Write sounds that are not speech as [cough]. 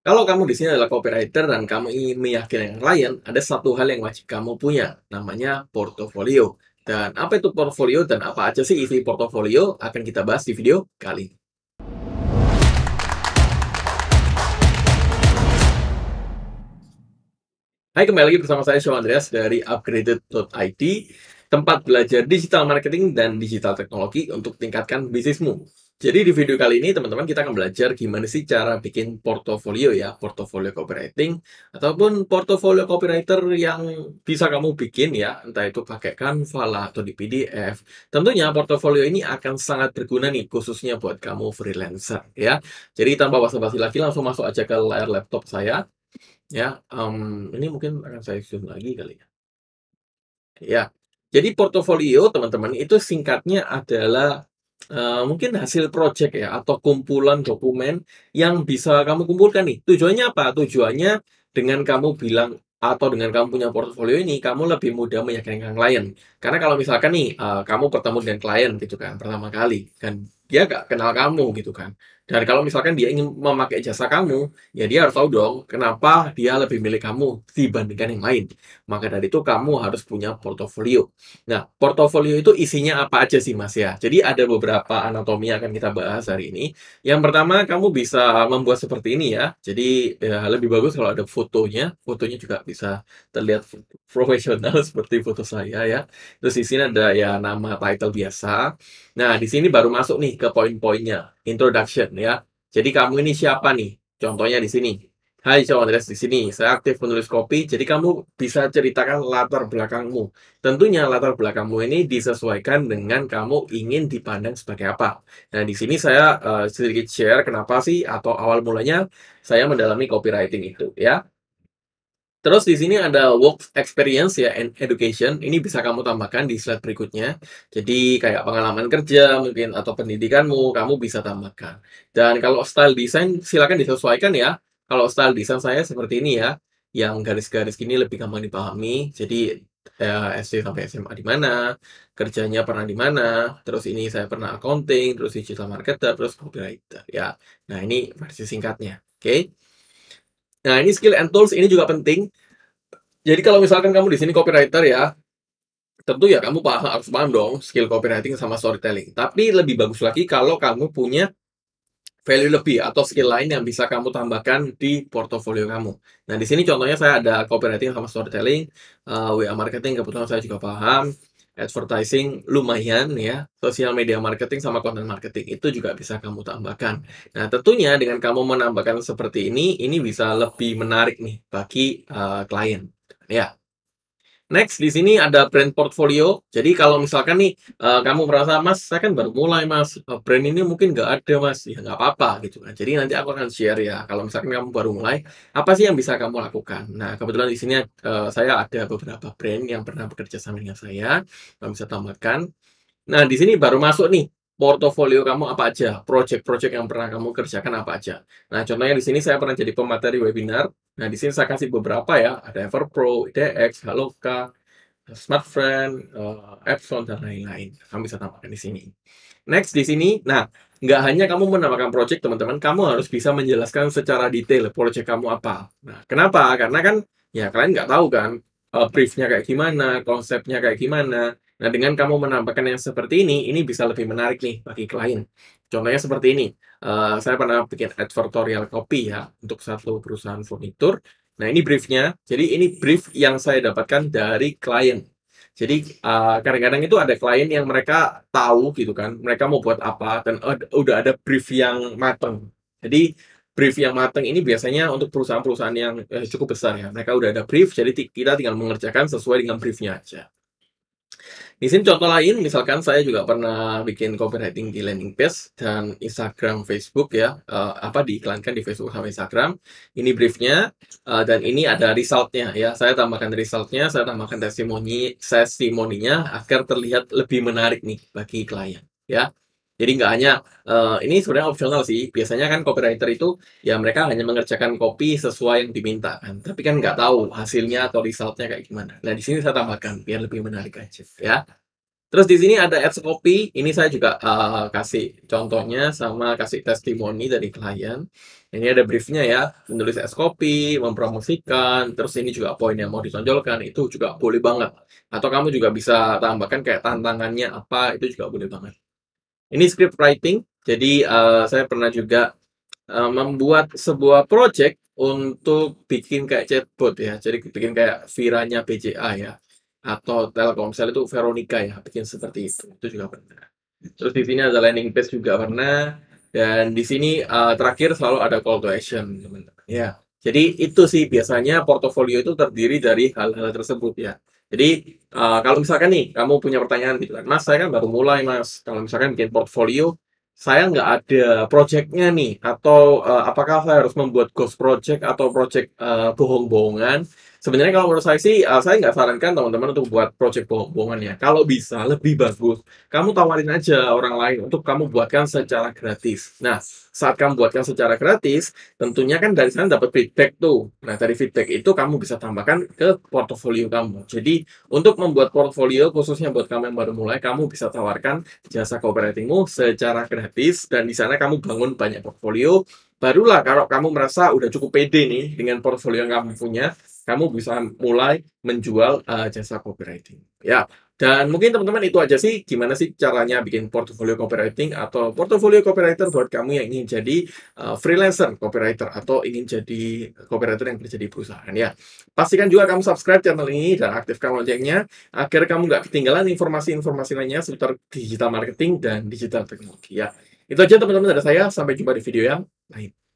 Kalau kamu di sini adalah copywriter dan kamu ingin meyakinkan klien, ada satu hal yang wajib kamu punya, namanya portofolio. Dan apa itu portofolio dan apa aja sih isi portofolio akan kita bahas di video kali ini. Hai, kembali lagi bersama saya Sean Andreas dari upgraded.id, tempat belajar digital marketing dan digital teknologi untuk tingkatkan bisnismu. Jadi di video kali ini teman-teman kita akan belajar gimana sih cara bikin portofolio ya, portofolio copywriting ataupun portofolio copywriter yang bisa kamu bikin ya, entah itu pakai Canva lah atau di PDF. Tentunya portofolio ini akan sangat berguna nih khususnya buat kamu freelancer ya. Jadi tanpa basa-basi lagi langsung masuk aja ke layar laptop saya. Ya, um, ini mungkin akan saya zoom lagi kali ya. Ya, jadi portofolio teman-teman itu singkatnya adalah Eh, mungkin hasil project ya atau kumpulan dokumen yang bisa kamu kumpulkan nih. Tujuannya apa? Tujuannya dengan kamu bilang atau dengan kamu punya portfolio ini, kamu lebih mudah meyakinkan klien. Karena kalau misalkan nih, uh, kamu ketemu dengan klien gitu kan, pertama kali, kan dia gak kenal kamu gitu kan. Dan kalau misalkan dia ingin memakai jasa kamu, ya dia harus tahu dong kenapa dia lebih milik kamu dibandingkan yang lain. Maka dari itu kamu harus punya portofolio. Nah, portofolio itu isinya apa aja sih Mas ya? Jadi ada beberapa anatomi yang akan kita bahas hari ini. Yang pertama, kamu bisa membuat seperti ini ya. Jadi ya, lebih bagus kalau ada fotonya. Fotonya juga bisa terlihat profesional [laughs] seperti foto saya ya. Terus di sini ada ya nama title biasa. Nah, di sini baru masuk nih ke poin-poinnya. Introduction ya ya. Jadi kamu ini siapa nih? Contohnya di sini. Hai, saya Andreas di sini. Saya aktif menulis kopi, jadi kamu bisa ceritakan latar belakangmu. Tentunya latar belakangmu ini disesuaikan dengan kamu ingin dipandang sebagai apa. Nah, di sini saya uh, sedikit share kenapa sih atau awal mulanya saya mendalami copywriting itu ya. Terus di sini ada work experience ya and education. Ini bisa kamu tambahkan di slide berikutnya. Jadi kayak pengalaman kerja mungkin atau pendidikanmu kamu bisa tambahkan. Dan kalau style design silakan disesuaikan ya. Kalau style design saya seperti ini ya, yang garis-garis gini lebih gampang dipahami. Jadi eh, SD sampai SMA di mana, kerjanya pernah di mana, terus ini saya pernah accounting, terus digital marketer, terus copywriter ya. Nah, ini versi singkatnya. Oke. Okay? Nah, ini skill and tools ini juga penting. Jadi kalau misalkan kamu di sini copywriter ya, tentu ya kamu paham, harus paham dong skill copywriting sama storytelling. Tapi lebih bagus lagi kalau kamu punya value lebih atau skill lain yang bisa kamu tambahkan di portofolio kamu. Nah, di sini contohnya saya ada copywriting sama storytelling, uh, eh, WA marketing kebetulan saya juga paham advertising lumayan ya, sosial media marketing sama content marketing itu juga bisa kamu tambahkan. Nah, tentunya dengan kamu menambahkan seperti ini, ini bisa lebih menarik nih bagi uh, klien. Ya. Next, di sini ada brand portfolio. Jadi kalau misalkan nih, uh, kamu merasa, mas, saya kan baru mulai, mas. Uh, brand ini mungkin nggak ada, mas. Ya nggak apa-apa, gitu kan. Jadi nanti aku akan share ya, kalau misalkan kamu baru mulai, apa sih yang bisa kamu lakukan? Nah, kebetulan di sini uh, saya ada beberapa brand yang pernah bekerja sama dengan saya. Kamu bisa tambahkan. Nah, di sini baru masuk nih portofolio kamu apa aja, project-project yang pernah kamu kerjakan apa aja. Nah, contohnya di sini saya pernah jadi pemateri webinar. Nah, di sini saya kasih beberapa ya, ada Everpro, IDX, Haloka, Smartfriend, uh, eh, Epson, dan lain-lain. Kamu bisa tambahkan di sini. Next, di sini, nah, nggak hanya kamu menambahkan project, teman-teman, kamu harus bisa menjelaskan secara detail project kamu apa. Nah, kenapa? Karena kan, ya kalian nggak tahu kan, uh, briefnya kayak gimana, konsepnya kayak gimana, Nah, dengan kamu menambahkan yang seperti ini, ini bisa lebih menarik nih bagi klien. Contohnya seperti ini. Uh, saya pernah bikin advertorial copy ya untuk satu perusahaan furnitur. Nah, ini briefnya. Jadi, ini brief yang saya dapatkan dari klien. Jadi, kadang eh, kadang-kadang itu ada klien yang mereka tahu gitu kan, mereka mau buat apa, dan eh, udah ada brief yang mateng Jadi, brief yang mateng ini biasanya untuk perusahaan-perusahaan yang eh, cukup besar ya. Mereka udah ada brief, jadi kita tinggal mengerjakan sesuai dengan briefnya aja. Di sini contoh lain, misalkan saya juga pernah bikin copywriting di landing page dan Instagram, Facebook ya, uh, apa diiklankan di Facebook sama Instagram. Ini briefnya uh, dan ini ada resultnya ya. Saya tambahkan resultnya, saya tambahkan testimoni, testimoninya agar terlihat lebih menarik nih bagi klien ya. Jadi nggak hanya uh, ini sebenarnya opsional sih. Biasanya kan copywriter itu ya mereka hanya mengerjakan copy sesuai yang diminta kan. Tapi kan nggak tahu hasilnya atau resultnya kayak gimana. Nah di sini saya tambahkan biar lebih menarik aja ya. Terus di sini ada ads copy. Ini saya juga uh, kasih contohnya sama kasih testimoni dari klien. Ini ada briefnya ya, menulis ads copy, mempromosikan, terus ini juga poin yang mau ditonjolkan, itu juga boleh banget. Atau kamu juga bisa tambahkan kayak tantangannya apa, itu juga boleh banget. Ini script writing. Jadi uh, saya pernah juga uh, membuat sebuah project untuk bikin kayak chatbot ya. Jadi bikin kayak Viranya BCA ya atau Telkomsel itu Veronica ya, bikin seperti itu. Itu juga pernah. Terus di sini ada landing page juga pernah dan di sini uh, terakhir selalu ada call to action, teman-teman. Ya. Jadi itu sih biasanya portofolio itu terdiri dari hal-hal tersebut ya. Jadi uh, kalau misalkan nih kamu punya pertanyaan gitu kan, Mas saya kan baru mulai Mas. Kalau misalkan bikin portfolio, saya nggak ada projectnya nih, atau uh, apakah saya harus membuat ghost project atau project uh, bohong-bohongan? Sebenarnya kalau menurut saya sih, uh, saya nggak sarankan teman-teman untuk buat project bohong-bohongan ya. Kalau bisa lebih bagus, kamu tawarin aja orang lain untuk kamu buatkan secara gratis. Nah, saat kamu buatkan secara gratis, tentunya kan dari sana dapat feedback tuh. Nah, dari feedback itu kamu bisa tambahkan ke portofolio kamu. Jadi, untuk membuat portofolio khususnya buat kamu yang baru mulai, kamu bisa tawarkan jasa cooperatingmu secara gratis dan di sana kamu bangun banyak portofolio barulah kalau kamu merasa udah cukup pede nih dengan portfolio yang kamu punya, kamu bisa mulai menjual uh, jasa copywriting. Ya, dan mungkin teman-teman itu aja sih gimana sih caranya bikin portfolio copywriting atau portfolio copywriter buat kamu yang ingin jadi uh, freelancer copywriter atau ingin jadi copywriter yang kerja di perusahaan ya. Pastikan juga kamu subscribe channel ini dan aktifkan loncengnya agar kamu nggak ketinggalan informasi-informasi lainnya seputar digital marketing dan digital teknologi ya. Itu aja teman-teman dari saya, sampai jumpa di video yang lain.